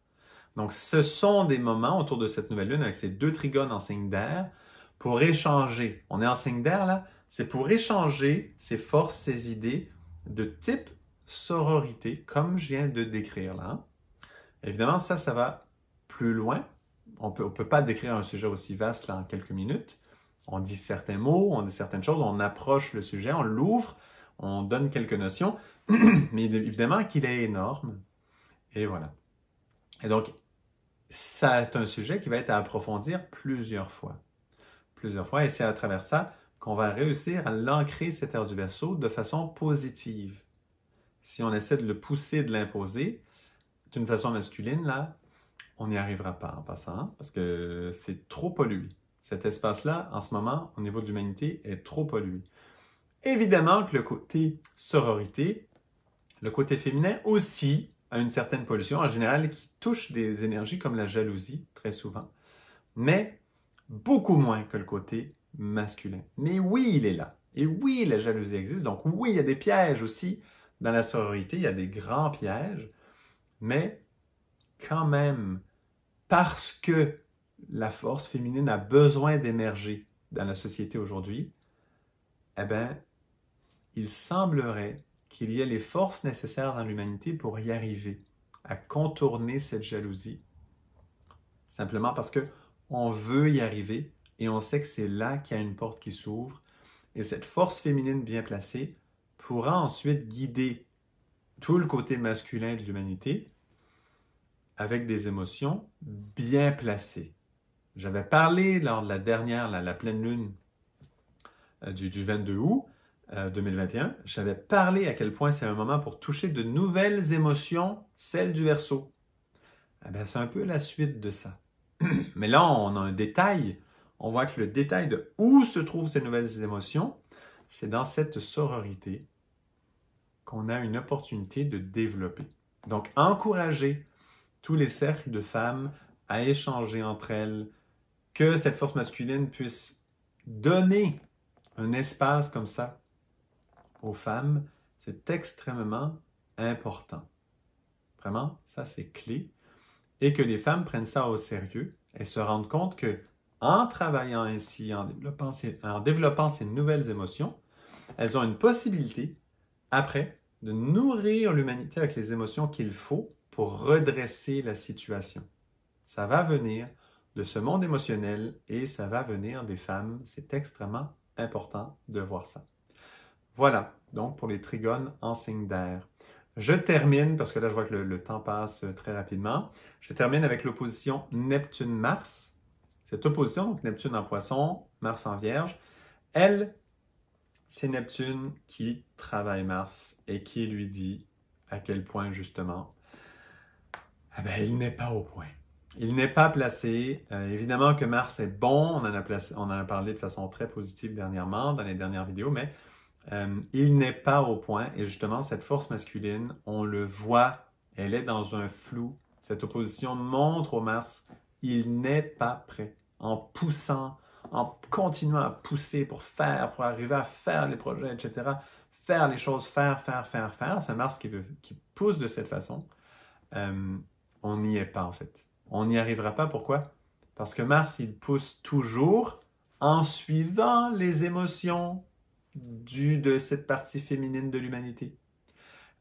Donc ce sont des moments autour de cette nouvelle lune avec ces deux trigones en signe d'air pour échanger. On est en signe d'air là, c'est pour échanger ces forces, ces idées de type sororité comme je viens de décrire là. Évidemment, ça, ça va plus loin. On peut, ne peut pas décrire un sujet aussi vaste là, en quelques minutes. On dit certains mots, on dit certaines choses, on approche le sujet, on l'ouvre, on donne quelques notions, mais évidemment qu'il est énorme. Et voilà. Et donc, c'est un sujet qui va être à approfondir plusieurs fois. Plusieurs fois, et c'est à travers ça qu'on va réussir à l'ancrer, cette air du verso, de façon positive. Si on essaie de le pousser, de l'imposer, d'une façon masculine, là, on n'y arrivera pas en passant, hein, parce que c'est trop pollué. Cet espace-là, en ce moment, au niveau de l'humanité, est trop pollué. Évidemment que le côté sororité, le côté féminin aussi a une certaine pollution en général qui touche des énergies comme la jalousie très souvent, mais beaucoup moins que le côté masculin. Mais oui, il est là. Et oui, la jalousie existe. Donc oui, il y a des pièges aussi dans la sororité, il y a des grands pièges, mais quand même, parce que la force féminine a besoin d'émerger dans la société aujourd'hui, eh bien, il semblerait qu'il y ait les forces nécessaires dans l'humanité pour y arriver, à contourner cette jalousie, simplement parce que on veut y arriver et on sait que c'est là qu'il y a une porte qui s'ouvre. Et cette force féminine bien placée pourra ensuite guider tout le côté masculin de l'humanité avec des émotions bien placées. J'avais parlé lors de la dernière, la, pleine lune euh, du 22 août, 2021, euh, j'avais parlé à quel point c'est un moment pour toucher de nouvelles émotions, celles du verso. Eh c'est un peu la suite de ça. Mais là, on a un détail. On voit que le détail de où se trouvent ces nouvelles émotions, c'est dans cette sororité qu'on a une opportunité de développer. Donc, encourager tous les cercles de femmes à échanger entre elles, que cette force masculine puisse donner un espace comme ça aux femmes, c'est extrêmement important. Vraiment, ça c'est clé. Et que les femmes prennent ça au sérieux et se rendent compte que en travaillant ainsi, en développant ces, en développant ces nouvelles émotions, elles ont une possibilité, après, de nourrir l'humanité avec les émotions qu'il faut pour redresser la situation. Ça va venir de ce monde émotionnel et ça va venir des femmes. C'est extrêmement important de voir ça. Voilà, donc pour les trigones en signe d'air. Je termine, parce que là, je vois que le, temps passe euh, très rapidement. Je termine avec l'opposition Neptune-Mars. Cette opposition, donc Neptune en poisson, Mars en vierge, elle, c'est Neptune qui travaille Mars et qui lui dit à quel point, justement, ah ben, il n'est pas au point. Il n'est pas placé. Euh, évidemment que Mars est bon, on a on en a parlé de façon très positive dernièrement dans les dernières vidéos, mais euh, il n'est pas au point et justement cette force masculine, on le voit, elle est dans un flou. Cette opposition montre au Mars, il n'est pas prêt. En poussant, en continuant à pousser pour faire, pour arriver à faire les projets, etc. Faire les choses, faire, faire, faire, faire. C'est Mars qui, qui pousse de cette façon. Euh, on n'y est pas en fait. On n'y arrivera pas. Pourquoi? Parce que Mars, il pousse toujours en suivant les émotions du, de cette partie féminine de l'humanité.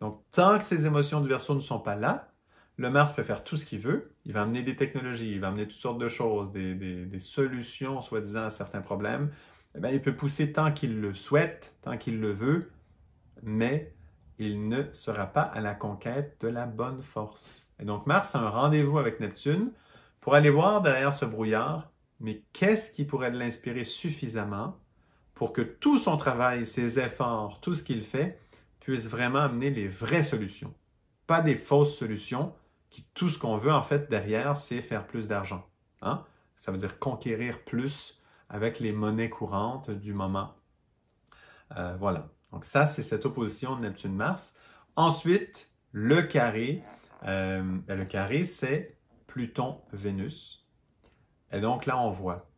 Donc, tant que ces émotions du verso ne sont pas là, le Mars peut faire tout ce qu'il veut. Il va amener des technologies, il va amener toutes sortes de choses, des, solutions, soi-disant, à certains problèmes. Eh bien, il peut pousser tant qu'il le souhaite, tant qu'il le veut, mais il ne sera pas à la conquête de la bonne force. Et donc, Mars a un rendez-vous avec Neptune pour aller voir derrière ce brouillard, mais qu'est-ce qui pourrait l'inspirer suffisamment pour que tout son travail, ses efforts, tout ce qu'il fait, puisse vraiment amener les vraies solutions, pas des fausses solutions qui tout ce qu'on veut en fait derrière, c'est faire plus d'argent. Hein? Ça veut dire conquérir plus avec les monnaies courantes du moment. Euh, voilà. Donc ça, c'est cette opposition de Neptune-Mars. Ensuite, le carré. Euh, ben, le carré, c'est Pluton-Vénus. Et donc là, on voit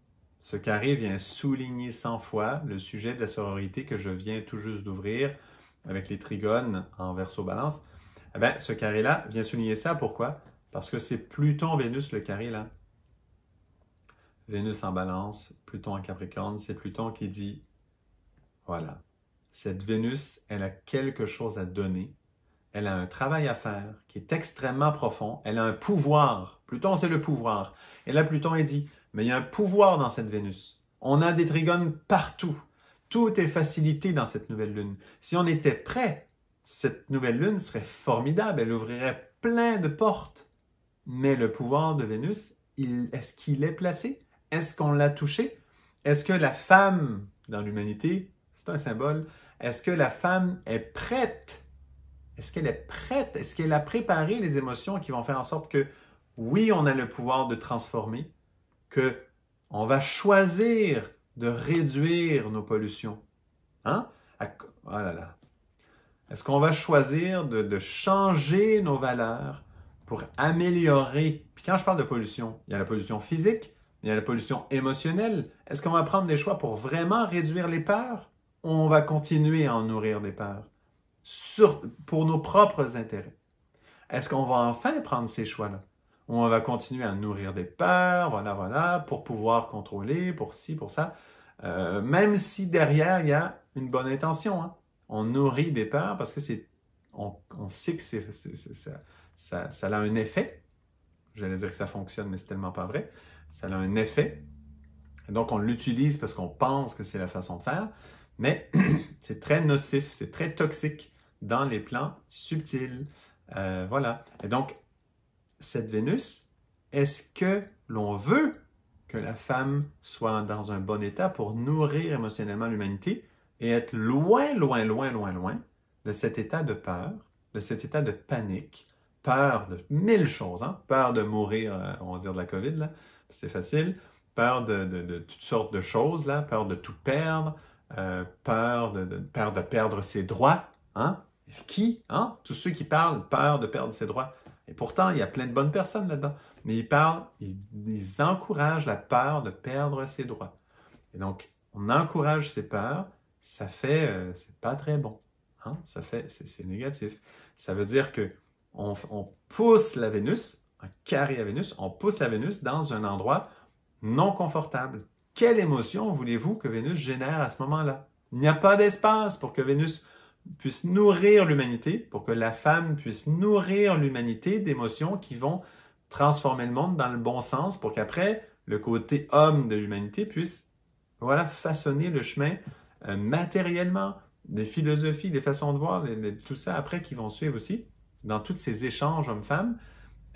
ce carré vient souligner 100 fois le sujet de la sororité que je viens tout juste d'ouvrir avec les trigones en verso-balance. Eh bien, ce carré-là vient souligner ça. Pourquoi? Parce que c'est Pluton-Vénus, le carré-là. Vénus en balance, Pluton en Capricorne, c'est Pluton qui dit, voilà, cette Vénus, elle a quelque chose à donner, elle a un travail à faire qui est extrêmement profond, elle a un pouvoir, Pluton c'est le pouvoir, et là Pluton est dit, mais il y a un pouvoir dans cette Vénus. On a des trigones partout. Tout est facilité dans cette nouvelle lune. Si on était prêt, cette nouvelle lune serait formidable. Elle ouvrirait plein de portes. Mais le pouvoir de Vénus, est-ce qu'il est placé? Est-ce qu'on l'a touché? Est-ce que la femme dans l'humanité, c'est un symbole, est-ce que la femme est prête? Est-ce qu'elle est prête? Est-ce qu'elle a préparé les émotions qui vont faire en sorte que, oui, on a le pouvoir de transformer, que on va choisir de réduire nos pollutions. Hein? oh là là. Est-ce qu'on va choisir de, changer nos valeurs pour améliorer? Puis quand je parle de pollution, il y a la pollution physique, il y a la pollution émotionnelle. Est-ce qu'on va prendre des choix pour vraiment réduire les peurs ou on va continuer à en nourrir des peurs pour nos propres intérêts? Est-ce qu'on va enfin prendre ces choix-là? on va continuer à nourrir des peurs, voilà, voilà, pour pouvoir contrôler, pour ci, pour ça. Euh, même si derrière, il y a une bonne intention. Hein. On nourrit des peurs parce que c'est, on, sait que ça, a un effet. J'allais dire que ça fonctionne, mais c'est tellement pas vrai. Ça a un effet. donc, on l'utilise parce qu'on pense que c'est la façon de faire. Mais c'est très nocif, c'est très toxique dans les plans subtils. Euh, voilà. Et donc, cette Vénus, est-ce que l'on veut que la femme soit dans un bon état pour nourrir émotionnellement l'humanité et être loin, loin, loin, loin, loin de cet état de peur, de cet état de panique, peur de mille choses, hein? peur de mourir, euh, on va dire de la COVID, c'est facile, peur de, toutes sortes de choses, là, peur de tout perdre, euh, peur, de, peur de perdre ses droits, hein? Qui, hein? Tous ceux qui parlent, peur de perdre ses droits. Et pourtant, il y a plein de bonnes personnes là-dedans. Mais ils parlent, ils, encouragent la peur de perdre ses droits. Et donc, on encourage ses peurs, ça fait, euh, c'est pas très bon. Hein? Ça fait, c'est négatif. Ça veut dire que on, pousse la Vénus, un carré à Vénus, on pousse la Vénus dans un endroit non confortable. Quelle émotion voulez-vous que Vénus génère à ce moment-là? Il n'y a pas d'espace pour que Vénus puisse nourrir l'humanité, pour que la femme puisse nourrir l'humanité d'émotions qui vont transformer le monde dans le bon sens, pour qu'après, le côté homme de l'humanité puisse voilà, façonner le chemin euh, matériellement, des philosophies, des façons de voir, tout ça après qui vont suivre aussi, dans tous ces échanges hommes-femmes.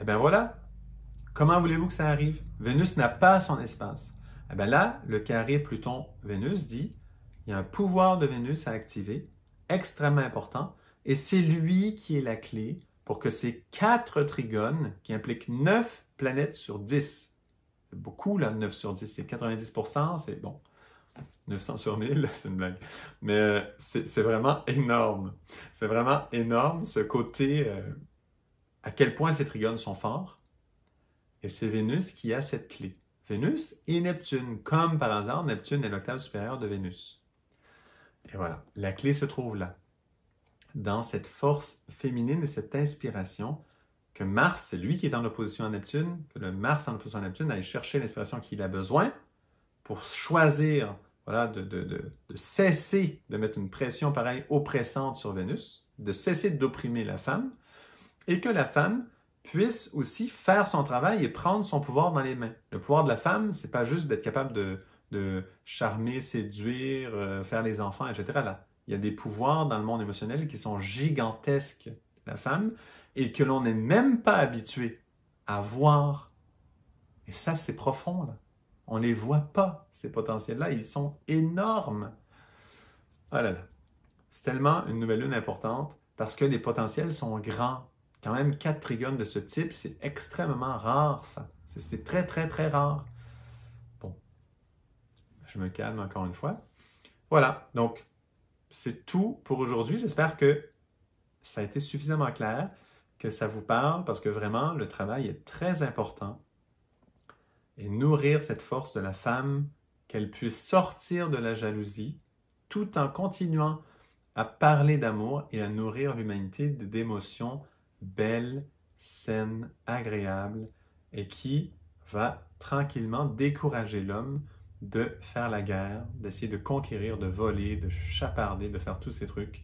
Eh bien voilà, comment voulez-vous que ça arrive? Vénus n'a pas son espace. Eh bien là, le carré Pluton-Vénus dit, il y a un pouvoir de Vénus à activer extrêmement important et c'est lui qui est la clé pour que ces quatre trigones, qui impliquent neuf planètes sur dix, beaucoup là, 9 sur 10, c'est 90%, c'est bon, 900 sur 1000, c'est une blague, mais euh, c'est vraiment énorme, c'est vraiment énorme ce côté, euh, à quel point ces trigones sont forts, et c'est Vénus qui a cette clé. Vénus et Neptune, comme par hasard, Neptune est l'octave supérieure de Vénus. Et voilà, la clé se trouve là, dans cette force féminine et cette inspiration que Mars, c'est lui qui est en opposition à Neptune, que le Mars en opposition à Neptune aille chercher l'inspiration qu'il a besoin pour choisir voilà, de, de, cesser de mettre une pression pareille oppressante sur Vénus, de cesser d'opprimer la femme, et que la femme puisse aussi faire son travail et prendre son pouvoir dans les mains. Le pouvoir de la femme, c'est pas juste d'être capable de, de charmer, séduire, euh, faire les enfants, etc. Là, il y a des pouvoirs dans le monde émotionnel qui sont gigantesques la femme et que l'on n'est même pas habitué à voir. Et ça, c'est profond. Là. On ne les voit pas, ces potentiels-là. Ils sont énormes. Oh là C'est tellement une nouvelle lune importante parce que les potentiels sont grands. Quand même, quatre trigones de ce type, c'est extrêmement rare, ça. C'est très, très, très rare je me calme encore une fois. Voilà, donc c'est tout pour aujourd'hui. J'espère que ça a été suffisamment clair, que ça vous parle, parce que vraiment, le travail est très important. Et nourrir cette force de la femme, qu'elle puisse sortir de la jalousie, tout en continuant à parler d'amour et à nourrir l'humanité d'émotions belles, saines, agréables, et qui va tranquillement décourager l'homme de faire la guerre, d'essayer de conquérir, de voler, de chaparder, de faire tous ces trucs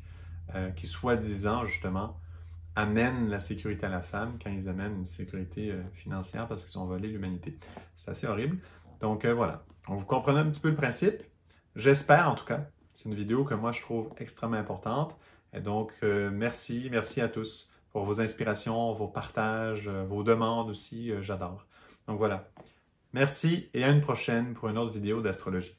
euh, qui, soi-disant, justement, amènent la sécurité à la femme quand ils amènent une sécurité euh, financière parce qu'ils ont volé l'humanité. C'est assez horrible. Donc euh, voilà, on vous comprenez un petit peu le principe. J'espère en tout cas. C'est une vidéo que moi je trouve extrêmement importante. Et donc merci, merci à tous pour vos inspirations, vos partages, vos demandes aussi. J'adore. Donc voilà. Merci et à une prochaine pour une autre vidéo d'astrologie.